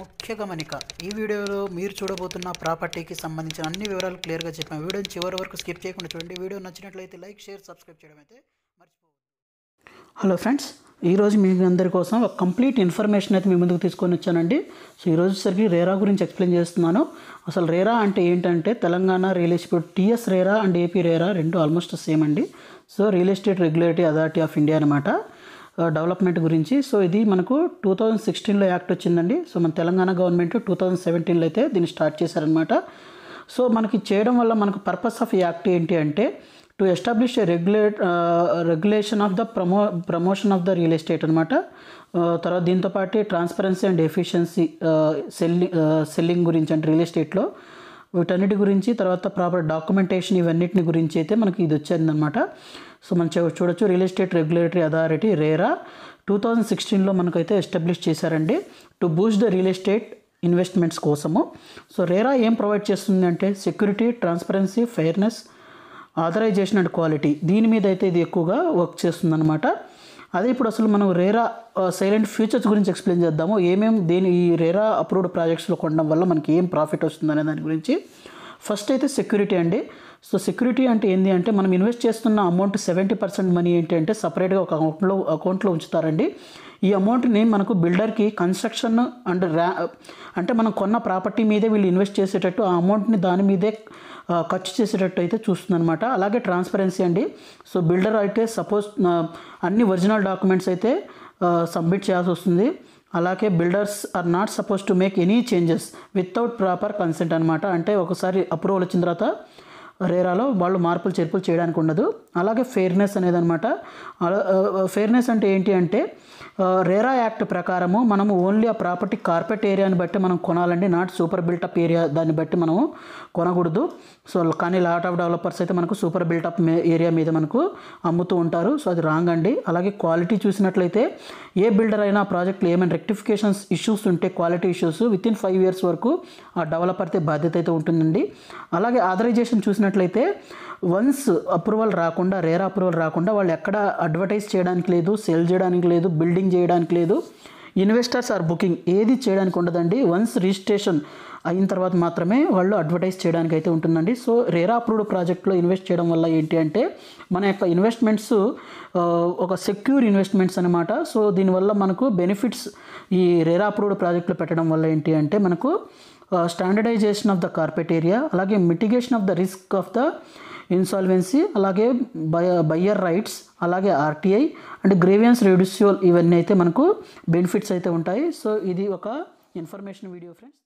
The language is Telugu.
ముఖ్య గమనిక ఈ వీడియోలో మీరు చూడబోతున్న ప్రాపర్టీకి సంబంధించిన అన్ని వివరాలు క్లియర్గా చెప్పాను వీడియోని చివరి వరకు స్కిప్ చేయకుండా చూడండి వీడియో నచ్చినట్లయితే లైక్ షేర్ సబ్స్క్రైబ్ చేయడం అయితే హలో ఫ్రెండ్స్ ఈరోజు మీ అందరి కోసం ఒక కంప్లీట్ ఇన్ఫర్మేషన్ అయితే మీ ముందుకు తీసుకొని వచ్చానండి సో ఈరోజు సరికి రేరా గురించి ఎక్స్ప్లెయిన్ చేస్తున్నాను అసలు రేరా అంటే ఏంటంటే Telangana real estate TS RERA and AP RERA రెండు ఆల్మోస్ట్ సేమ్ అండి so real estate regulatory authority of India అనమాట డెవలప్మెంట్ గురించి సో ఇది మనకు టూ థౌజండ్ సిక్స్టీన్లో యాక్ట్ వచ్చిందండి సో మన తెలంగాణ గవర్నమెంట్ టూ థౌజండ్ సెవెంటీన్లో అయితే దీన్ని స్టార్ట్ చేశారనమాట సో మనకి చేయడం వల్ల మనకు పర్పస్ ఆఫ్ యాక్ట్ ఏంటి అంటే to establish regulate regulation of the promo promotion of the real estate అనమాట తర్వాత దీంతోపాటు transparency and efficiency selling selling గురించి అంటే రియల్ ఎస్టేట్లో వీటన్నిటి గురించి తర్వాత ప్రాపర్ డాక్యుమెంటేషన్ ఇవన్నిటిని గురించి అయితే మనకి ఇది వచ్చేదన్నమాట సో మనం చూడొచ్చు real estate regulatory authority RERA two thousand సిక్స్టీన్లో మనకైతే ఎస్టాబ్లిష్ చేశారండి to boost the real estate investments కోసము సో రేరా ఏం ప్రొవైడ్ చేస్తుంది అంటే security transparency fairness authorization and quality దీని మీద అయితే ఇది ఎక్కువగా వర్క్ చేస్తుందన్నమాట అదే ఇప్పుడు అసలు మనం రేరా సైలెంట్ ఫ్యూచర్స్ గురించి ఎక్స్ప్లెయిన్ చేద్దాము ఏమేమి దేని ఈ రేరా అప్రూవ్డ్ ప్రాజెక్ట్స్లో కొనడం వల్ల మనకి ఏం ప్రాఫిట్ వస్తుంది అనే దాని గురించి ఫస్ట్ అయితే సెక్యూరిటీ అండి సో సెక్యూరిటీ అంటే ఏంటి అంటే మనం ఇన్వెస్ట్ చేస్తున్న అమౌంట్ సెవెంటీ పర్సెంట్ మనీ ఏంటి అంటే సపరేట్గా ఒక అకౌంట్లో అకౌంట్లో ఉంచుతారండి ఈ అమౌంట్ని మనకు బిల్డర్కి కన్స్ట్రక్షన్ అండ్ ర్యా అంటే మనం కొన్న ప్రాపర్టీ మీదే వీళ్ళు ఇన్వెస్ట్ చేసేటట్టు ఆ అమౌంట్ని దాని మీదే ఖర్చు చేసేటట్టు అయితే చూస్తుందనమాట అలాగే ట్రాన్స్పరెన్సీ అండి సో బిల్డర్ అయితే సపోజ్ అన్ని ఒరిజినల్ డాక్యుమెంట్స్ అయితే సబ్మిట్ చేయాల్సి వస్తుంది అలాగే builders are not suppose to make any changes without proper consent అనమాట అంటే ఒకసారి అప్రూవల్ వచ్చిన తర్వాత రేరాలో వాళ్ళు మార్పులు చేర్పులు చేయడానికి ఉండదు అలాగే ఫెయిర్నెస్ అనేది అనమాట ఫెయిర్నెస్ అంటే ఏంటి అంటే రేరా యాక్ట్ ప్రకారము మనము ఓన్లీ ఆ ప్రాపర్టీ కార్పెట్ ఏరియాని బట్టి మనం కొనాలండి నాట్ సూపర్ బిల్టప్ ఏరియా దాన్ని బట్టి మనము కొనకూడదు సో కానీ లాట్ ఆఫ్ డెవలపర్స్ అయితే మనకు సూపర్ బిల్టప్ ఏరియా మీద మనకు అమ్ముతూ ఉంటారు సో అది రాంగ్ అండి అలాగే క్వాలిటీ చూసినట్లయితే ఏ బిల్డర్ అయినా ఆ ప్రాజెక్ట్లో ఏమైనా రెక్టిఫికేషన్స్ ఇష్యూస్ ఉంటే quality issues within five years వరకు ఆ డెవలపర్తే బాధ్యత అయితే ఉంటుందండి అలాగే ఆథరైజేషన్ చూసిన చూసినట్లయితే వన్స్ అప్రూవల్ రాకుండా రేర్ అప్రూవల్ రాకుండా వాళ్ళు ఎక్కడ అడ్వర్టైజ్ చేయడానికి లేదు సేల్ చేయడానికి లేదు బిల్డింగ్ చేయడానికి లేదు ఇన్వెస్టర్స్ ఆర్ బుకింగ్ ఏది చేయడానికి ఉండదండి వన్స్ రిజిస్ట్రేషన్ అయిన తర్వాత మాత్రమే వాళ్ళు అడ్వర్టైజ్ చేయడానికి అయితే ఉంటుందండి సో రేరా అప్రూవ్డ్ ప్రాజెక్ట్లో ఇన్వెస్ట్ చేయడం వల్ల ఏంటి అంటే మన యొక్క ఇన్వెస్ట్మెంట్స్ ఒక సెక్యూర్ ఇన్వెస్ట్మెంట్స్ అనమాట సో దీనివల్ల మనకు బెనిఫిట్స్ ఈ రేరా అప్రూవ్డ్ ప్రాజెక్టులు పెట్టడం వల్ల ఏంటి అంటే మనకు standardization of the carpet area అలాగే mitigation of the risk of the insolvency అలాగే బయ బయ్యర్ రైట్స్ అలాగే ఆర్టీఐ అండ్ గ్రేవియన్స్ రెడ్యూస్యూల్ ఇవన్నీ అయితే మనకు బెనిఫిట్స్ అయితే ఉంటాయి సో ఇది ఒక ఇన్ఫర్మేషన్ వీడియో ఫ్రెండ్స్